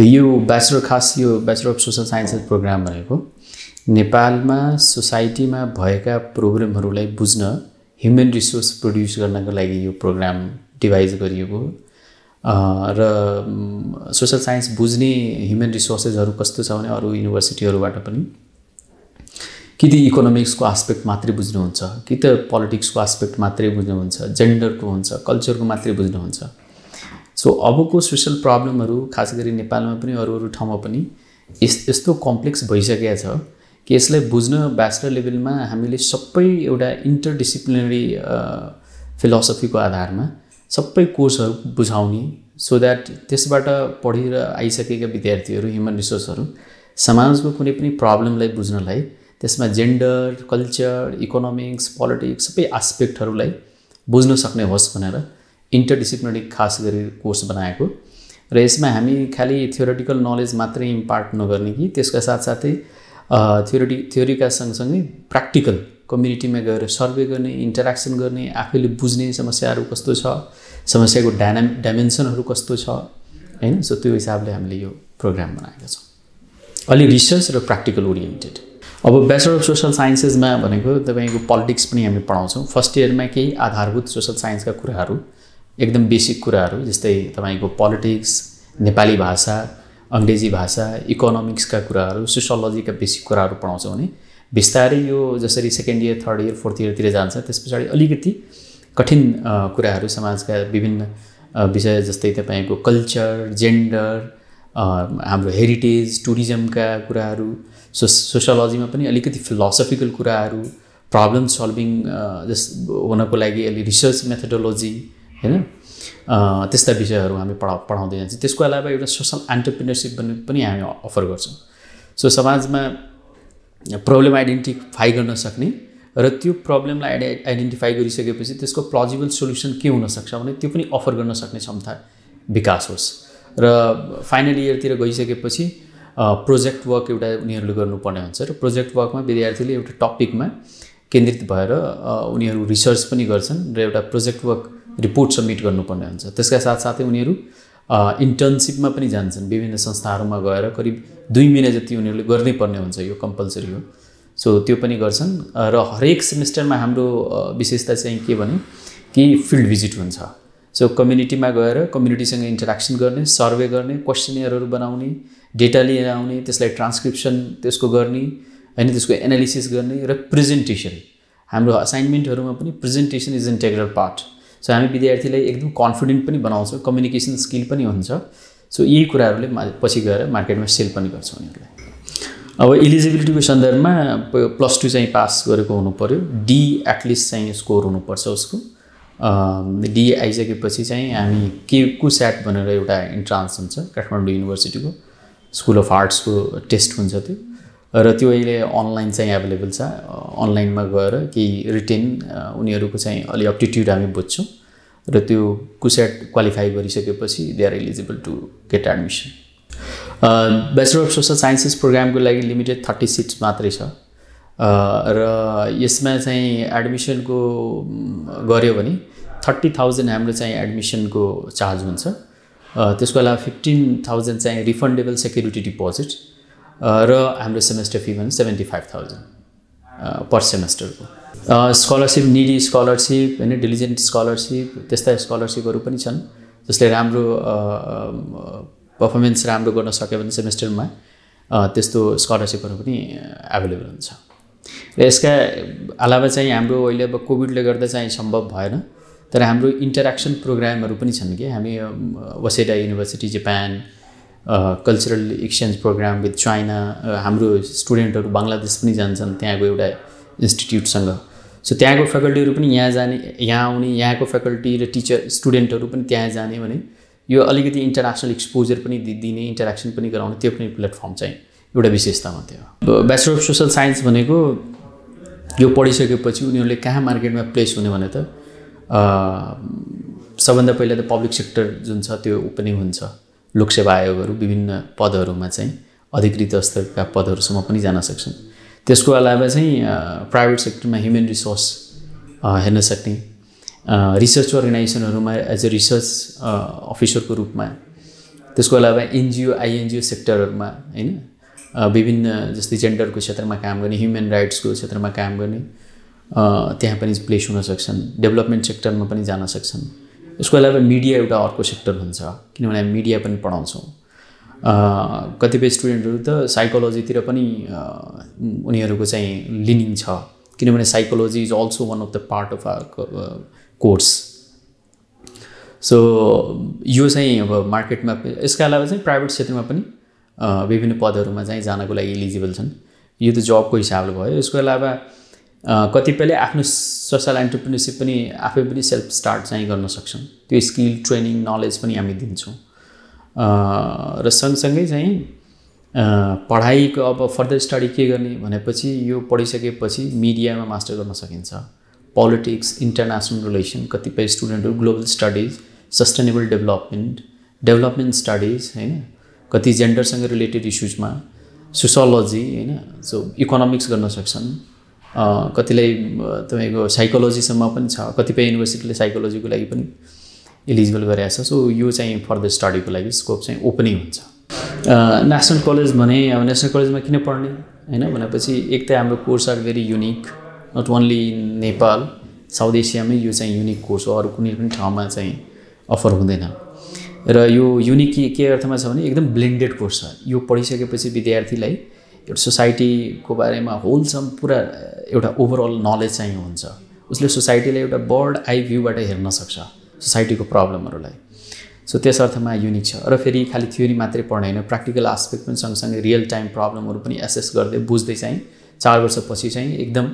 यो ब्याचलर खास यो bachelor of social sciences program भनेको नेपालमा सोसाइटीमा भएका प्रोग्रामहरूलाई बुझ्न ह्युमन रिसोर्स प्रड्युस गर्नको लागि यो प्रोग्राम डिभाइज गरिएको र सोसल साइन्स बुझ्ने ह्युमन रिसोर्सेसहरू कस्तो छ भने अरू युनिभर्सिटीहरूबाट पनि कि त इकोनोमिक्सको आस्पेक्ट मात्रै बुझ्नुहुन्छ कि त पोलिटिक्सको आस्पेक्ट मात्रै बुझ्नुहुन्छ जेन्डरको हुन्छ कल्चरको मात्रै बुझ्नुहुन्छ सो अबको सोसियल प्रब्लमहरू खास गरी नेपालमा पनि अरू अरू ठाउँमा पनि यस यस्तो कम्प्लेक्स भइसकेको छ कि यसलाई बुझ्न ब्याचलर लेभलमा हामीले सबै एउटा इन्टरडिसिप्लिनरी फिलोसफीको आधारमा सबै कोर्सहरू बुझाउने सो द्याट त्यसबाट पढेर आइसकेका विद्यार्थीहरू ह्युमन रिसोर्सहरू समाजको कुनै पनि प्रब्लमलाई बुझ्नलाई त्यसमा जेन्डर कल्चर इकोनोमिक्स पोलिटिक्स सबै आस्पेक्टहरूलाई बुझ्न सक्ने होस् भनेर इन्टरडिसिप्लिनरी खास गरी कोर्स बनाएको र यसमा हामी खालि थ्योरिटिकल नलेज मात्रै इम्पार्ट नगर्ने कि त्यसका साथसाथै थ्योरिटी थ्योरीका सँगसँगै प्र्याक्टिकल कम्युनिटीमा गएर सर्वे गर्ने इन्टरेक्सन गर्ने आफैले बुझ्ने समस्याहरू कस्तो छ समस्याको डाइना डाइमेन्सनहरू कस्तो छ होइन सो त्यो हिसाबले हामीले यो प्रोग्राम बनाएका छौँ अलि रिसर्च र प्र्याक्टिकल ओरिएन्टेड अब ब्याचलर अफ सोसल साइन्सेसमा भनेको तपाईँको पोलिटिक्स पनि हामी पढाउँछौँ फर्स्ट इयरमा केही आधारभूत सोसल साइन्सका कुराहरू एकदम बेसिक कुराहरू जस्तै तपाईँको पोलिटिक्स नेपाली भाषा अङ्ग्रेजी भाषा इकोनोमिक्सका कुराहरू सोसियोलोजीका बेसिक कुराहरू पढाउँछ भने बिस्तारै यो जसरी second year third year fourth इयरतिर जान्छ त्यस पछाडि अलिकति कठिन कुराहरू समाजका विभिन्न विषय जस्तै तपाईँको कल्चर जेन्डर हाम्रो हेरिटेज टुरिज्मका कुराहरू सो सोसियोलोजीमा पनि अलिकति फिलोसफिकल कुराहरू प्रब्लम सल्भिङ जस हुनको लागि अलि रिसर्च मेथोडोलोजी होइन त्यस्ता विषयहरू हामी पढा पढाउँदै जान्छौँ त्यसको अलावा एउटा सोसल एन्टरप्रिनरसिप पनि हामी अफर गर्छौँ सो समाजमा प्रब्लम आइडेन्टिफाई गर्न सक्ने र त्यो प्रब्लमलाई आइडे आइडेन्टिफाई गरिसकेपछि त्यसको प्लजिबल सोल्युसन के हुनसक्छ भने त्यो पनि अफर गर्न सक्ने क्षमता विकास होस् र फाइनल इयरतिर गइसकेपछि प्रोजेक्ट वर्क एउटा उनीहरूले गर्नुपर्ने हुन्छ र प्रोजेक्ट वर्कमा विद्यार्थीले एउटा टपिकमा केन्द्रित भएर उनीहरू रिसर्च पनि गर्छन् र एउटा प्रोजेक्ट वर्क रिपोर्ट सब्मिट गर्नुपर्ने हुन्छ त्यसका साथसाथै उनीहरू इन्टर्नसिपमा पनि जान्छन् विभिन्न संस्थाहरूमा गएर करिब दुई महिना जति उनीहरूले गर्नै पर्ने हुन्छ यो कम्पलसरी हो सो त्यो पनि गर्छन् र हरेक सेमेस्टरमा हाम्रो विशेषता चाहिँ के भने कि फिल्ड भिजिट हुन्छ सो कम्युनिटीमा गएर कम्युनिटीसँग इन्टरेक्सन गर्ने सर्वे गर्ने क्वेसनियरहरू बनाउने डेटा लिएर आउने त्यसलाई ट्रान्सक्रिप्सन त्यसको गर्ने होइन त्यसको एनालिसिस गर्ने र प्रेजेन्टेसन हाम्रो असाइनमेन्टहरूमा पनि presentation is integral part so हामी विद्यार्थीलाई एकदम कन्फिडेन्ट पनि बनाउँछौँ कम्युनिकेसन स्किल पनि हुन्छ सो यही कुराहरूले पछि गएर मार्केटमा सेल पनि गर्छ उनीहरूलाई अब इलिजिबिलिटीको सन्दर्भमा प्लस टू चाहिँ पास गरेको हुनु पऱ्यो डी एटलिस्ट चाहिँ स्कोर हुनुपर्छ उसको डी आइसकेपछि चाहिँ हामी के स्याट भनेर एउटा इन्ट्रान्स हुन्छ काठमाडौँ युनिभर्सिटीको स्कुल अफ आर्ट्सको टेस्ट हुन्छ त्यो र त्यो अहिले अनलाइन चाहिँ एभाइलेबल छ अनलाइनमा गएर केही रिटेन उनीहरूको चाहिँ अलि अप्टिट्युड हामी बुझ्छौँ र त्यो कुसेट क्वालिफाई गरिसकेपछि they are eligible to get admission bachelor of social sciences प्रोग्रामको लागि लिमिटेड थर्टी सिट्स मात्रै छ र यसमा चाहिँ एडमिसनको गऱ्यो भने थर्टी थाउजन्ड हाम्रो चाहिँ एडमिसनको चार्ज हुन्छ त्यसको अलावा फिफ्टिन थाउजन्ड चाहिँ रिफन्डेबल सेक्युरिटी डिपोजिट र हाम्रो सेमेस्टर फी भने सेभेन्टी फाइभ थाउजन्ड पर सेमेस्टरको स्कलरसिप निडी स्कलरसिप होइन डिलिजेन्ट स्कलरसिप त्यस्ता स्कलरसिपहरू पनि छन् जसले राम्रो पर्फर्मेन्स राम्रो गर्न सक्यो भने सेमेस्टरमा त्यस्तो स्कलरसिपहरू पनि एभाइलेबल हुन्छ र यसका अलावा चाहिँ हाम्रो अहिले अब कोभिडले गर्दा चाहिँ सम्भव भएन तर हाम्रो इन्टरेक्सन प्रोग्रामहरू पनि छन् कि हामी Waseda university Japan cultural exchange program with China हाम्रो स्टुडेन्टहरू बङ्गलादेश पनि जान्छन् त्यहाँको एउटा इन्स्टिट्युटसँग सो त्यहाँको फ्याकल्टीहरू पनि यहाँ जाने यहाँ आउने यहाँको फ्याकल्टी र टिचर स्टुडेन्टहरू पनि त्यहाँ जाने भने यो अलिकति इन्टरनेसनल एक्सपोजर पनि दिने इन्टरेक्सन पनि गराउने त्यो पनि प्लेटफर्म चाहिँ एउटा विशेषता मात्रै हो ब्याचलर अफ सोसल साइन्स भनेको यो पढिसकेपछि उनीहरूले कहाँ मार्केटमा प्लेस हुने भने त सबभन्दा पहिला त पब्लिक सेक्टर जुन छ त्यो ओपनिङ हुन्छ लोकसेवा आयोगहरू विभिन्न पदहरूमा चाहिँ अधिकृत स्तरका पदहरूसम्म पनि जान सक्छन् त्यसको अलावा चाहिँ प्राइभेट सेक्टरमा ह्युमन रिसोर्स हेर्न सक्ने रिसर्च अर्गनाइजेसनहरूमा एज अ रिसर्च अफिसरको रूपमा त्यसको अलावा एनजिओ आइएनजिओ सेक्टरहरूमा होइन विभिन्न जस्तै जेन्डरको क्षेत्रमा काम गर्ने ह्युमन राइट्सको क्षेत्रमा काम गर्ने त्यहाँ पनि प्लेस हुन सक्छन् डेभलपमेन्ट सेक्टरमा पनि जान सक्छन् यसको अलावा मिडिया एउटा अर्को सेक्टर हुन्छ किनभने हामी मिडिया पनि पढाउँछौँ कतिपय स्टुडेन्टहरू त साइकोलोजीतिर पनि उनीहरूको चाहिँ लिनिङ छ किनभने psychology is also one of the part of our course so यो चाहिँ अब मार्केटमा यसका अलावा चाहिँ प्राइभेट क्षेत्रमा पनि विभिन्न पदहरूमा चाहिँ जानको लागि इलिजिबल छन् यो त जबको हिसाबले भयो यसको अलावा कतिपयले आफ्नो सोसल एन्टरप्रिनरसिप पनि आफै पनि सेल्फ स्टार्ट चाहिँ गर्न सक्छौँ त्यो स्किल ट्रेनिङ नलेज पनि हामी दिन्छौँ र सँगसँगै चाहिँ पढाइको अब फर्दर स्टडी के गर्ने भनेपछि यो पढिसकेपछि मिडियामा मास्टर गर्न सकिन्छ पोलिटिक्स इन्टरनेसनल रिलेसन कतिपय स्टुडेन्टहरू global studies sustainable development development studies होइन कति जेन्डरसँग रिलेटेड इस्युजमा सोसियोलोजी होइन सो इकोनोमिक्स गर्न सक्छन् कतिलाई तपाईँको साइकोलोजीसम्म पनि छ कतिपय युनिभर्सिटीले साइकोलोजीको लागि पनि इलिजिबल गरेको छ सो यो चाहिँ फर्दर स्टडीको लागि स्कोप चाहिँ ओपनै हुन्छ नेसनल कलेज भने अब नेसनल कलेजमा किन पढ्ने होइन भनेपछि एक त हाम्रो course are very unique not only in Nepal south एसियामै यो चाहिँ युनिक कोर्स हो अरू कुनै पनि ठाउँमा चाहिँ अफर हुँदैन र यो युनिक के अर्थमा छ भने एकदम ब्लेन्डेड कोर्स छ यो पढिसकेपछि विद्यार्थीलाई एउटा सोसाइटीको बारेमा होलसम पुरा एउटा ओभरअल नलेज चाहिँ हुन्छ उसले सोसाइटीलाई एउटा बर्ड आई भ्यूबाट हेर्न सक्छ सोसाइटीको प्रब्लमहरूलाई सो त्यस अर्थमा युनिक छ र फेरि खालि थ्योरी मात्रै पढ्ने होइन प्र्याक्टिकल आस्पेक्ट पनि सँगसँगै रियल टाइम प्रब्लमहरू पनि एसेस गर्दै बुझ्दै चाहिँ चार वर्षपछि चाहिँ एकदम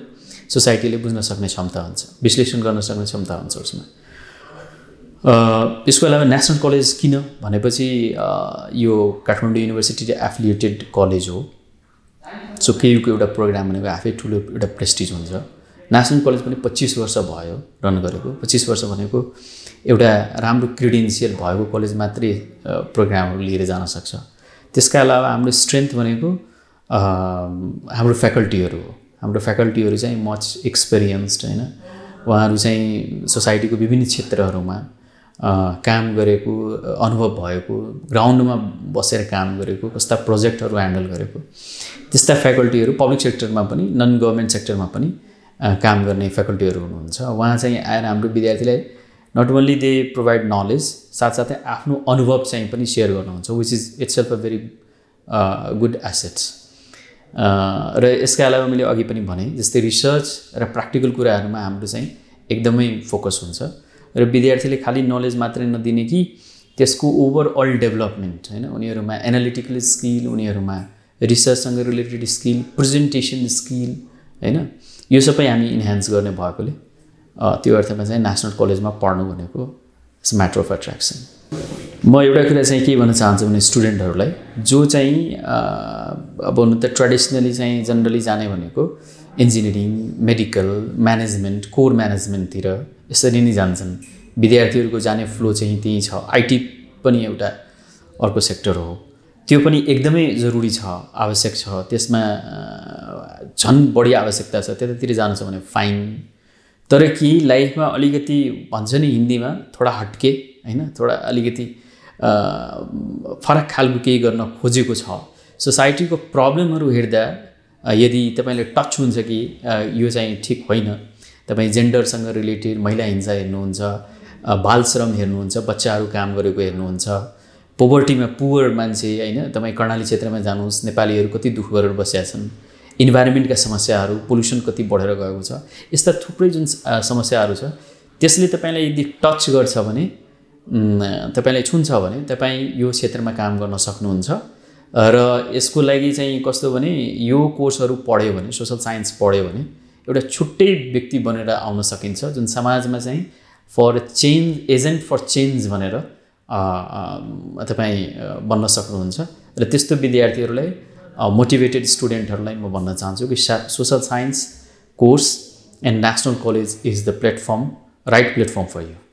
सोसाइटीले बुझ्न सक्ने क्षमता हुन्छ विश्लेषण गर्न सक्ने क्षमता हुन्छ उसमा यसको अलावा नेसनल कलेज किन भनेपछि यो काठमाडौँ युनिभर्सिटी एफिलिएटेड कलेज हो सो केयुको एउटा प्रोग्राम भनेको आफै ठुलो एउटा प्रेस्टिज हुन्छ नेसनल कलेज पनि पच्चिस वर्ष भयो रन गरेको पच्चिस वर्ष भनेको एउटा राम्रो क्रिडेन्सियल भएको कलेज मात्रै प्रोग्रामहरू लिएर जान सक्छ त्यसका अलावा हाम्रो स्ट्रेन्थ भनेको हाम्रो फ्याकल्टीहरू हो हाम्रो फ्याकल्टीहरू चाहिँ मच एक्सपिरियन्स्ड होइन उहाँहरू चाहिँ सोसाइटीको विभिन्न क्षेत्रहरूमा काम गरेको अनुभव भएको ग्राउन्डमा बसेर काम गरेको कस्ता प्रोजेक्टहरू ह्यान्डल गरेको त्यस्ता फ्याकल्टीहरू पब्लिक सेक्टरमा पनि नन गभर्मेन्ट सेक्टरमा पनि काम गर्ने फ्याकल्टीहरू हुनुहुन्छ उहाँ चाहिँ आएर हाम्रो विद्यार्थीलाई not only they provide knowledge साथसाथै आफ्नो अनुभव चाहिँ पनि सेयर गर्नुहुन्छ which is itself a very good assets र यसका अलावा मैले अघि पनि भने जस्तै रिसर्च र प्र्याक्टिकल कुराहरूमा हाम्रो चाहिँ एकदमै फोकस हुन्छ र विद्यार्थीले खालि नलेज मात्रै नदिने कि त्यसको ओभरअल डेभलपमेन्ट होइन उनीहरूमा एनालिटिकल स्किल उनीहरूमा रिसर्चसँग रिलेटेड स्किल प्रेजेन्टेसन स्किल होइन यो सबै हामी इन्हान्स गर्ने भएकोले त्यो अर्थमा चाहिँ नेसनल कलेजमा पढ्नु भनेको इट्स म्याटर अफ एट्र्याक्सन म एउटा कुरा चाहिँ के भन्न चाहन्छु भने स्टुडेन्टहरूलाई जो चाहिँ अब हुनु त ट्रेडिसनली चाहिँ जनरली जाने भनेको इन्जिनियरिङ मेडिकल म्यानेजमेन्ट कोर म्यानेजमेन्टतिर यसरी नै जान्छन् विद्यार्थीहरूको जाने फ्लो चाहिँ त्यही छ आइटी पनि एउटा अर्को सेक्टर हो त्यो पनि एकदमै जरुरी छ आवश्यक छ त्यसमा झन् बढी आवश्यकता छ त्यतातिर जानु छ भने फाइन तर कि लाइफमा अलिकति भन्छ नि हिन्दीमा थोडा हट्के होइन थोडा अलिकति फरक खालको केही गर्न खोजेको छ सोसाइटीको प्रब्लमहरू हेर्दा यदि तपाईँले टच हुन्छ कि यो चाहिँ ठिक होइन तपाईँ जेन्डरसँग रिलेटेड महिला हिंसा हेर्नुहुन्छ बालश्रम हेर्नुहुन्छ बच्चाहरू काम गरेको हेर्नुहुन्छ पोभर्टीमा पुवर मान्छे होइन तपाईँ कर्णाली क्षेत्रमा जानुहोस् नेपालीहरू कति दुःख गरेर बसेका छन् इन्भाइरोमेन्टका समस्याहरू पोल्युसन कति बढेर गएको छ यस्ता थुप्रै जुन समस्याहरू छ त्यसले तपाईँलाई यदि टच गर्छ भने तपाईँलाई छुन्छ भने तपाईँ यो क्षेत्रमा काम गर्न सक्नुहुन्छ र यसको लागि चाहिँ कस्तो भने यो कोर्सहरू पढ्यो भने सोसल साइन्स पढ्यो भने एउटा छुट्टै व्यक्ति बनेर आउन सकिन्छ जुन समाजमा चाहिँ for change agent for change भनेर तपाईँ बन्न सक्नुहुन्छ र त्यस्तो विद्यार्थीहरूलाई मोटिभेटेड स्टुडेन्टहरूलाई म भन्न चाहन्छु कि सा social science course and national college is the platform right platform for you